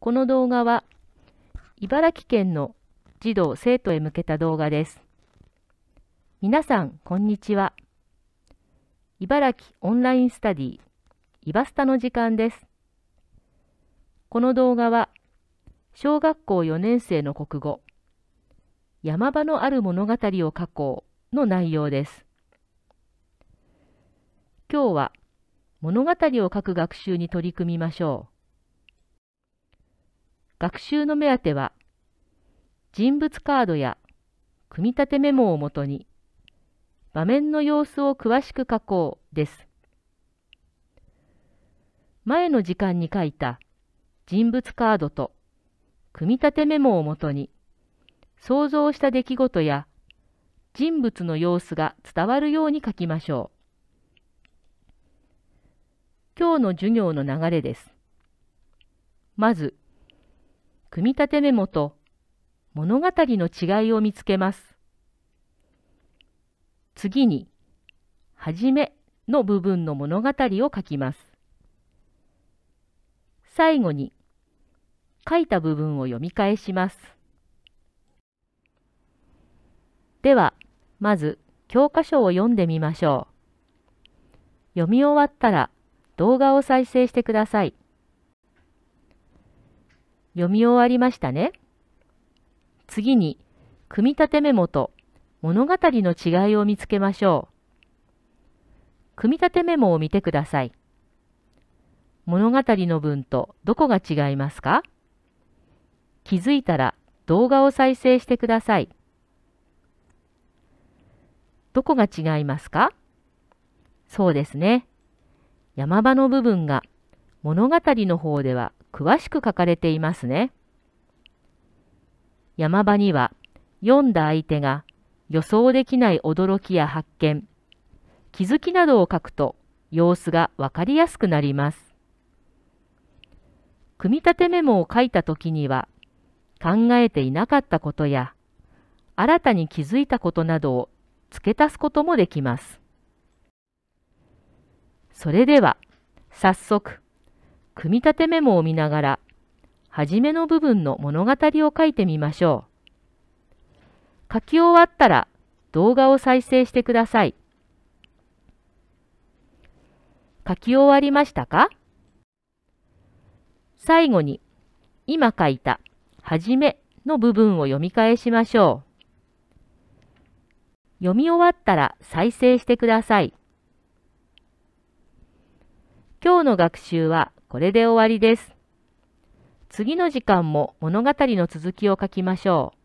この動画は茨城県の児童生徒へ向けた動画です。皆さん、こんにちは。茨城オンラインスタディ、イバスタの時間です。この動画は、小学校4年生の国語、山場のある物語を書こうの内容です。今日は、物語を書く学習に取り組みましょう。学習の目当ては、人物カードや組み立てメモをもとに、場面の様子を詳しく書こうです。前の時間に書いた人物カードと組み立てメモをもとに、想像した出来事や人物の様子が伝わるように書きましょう。今日の授業の流れです。まず、組み立てメモと物語の違いを見つけます。次に、はじめの部分の物語を書きます。最後に、書いた部分を読み返します。では、まず教科書を読んでみましょう。読み終わったら動画を再生してください。読み終わりましたね。次に、組み立てメモと物語の違いを見つけましょう。組み立てメモを見てください。物語の文とどこが違いますか気づいたら動画を再生してください。どこが違いますかそうですね。山場の部分が物語の方では詳しく書かれていますね。山場には読んだ相手が予想できない驚きや発見、気づきなどを書くと様子が分かりやすくなります。組み立てメモを書いた時には考えていなかったことや新たに気づいたことなどを付け足すこともできます。それでは早速組み立てメモを見ながら、はじめの部分の物語を書いてみましょう。書き終わったら動画を再生してください。書き終わりましたか最後に、今書いた、はじめの部分を読み返しましょう。読み終わったら再生してください。今日の学習はこれで終わりです。次の時間も物語の続きを書きましょう。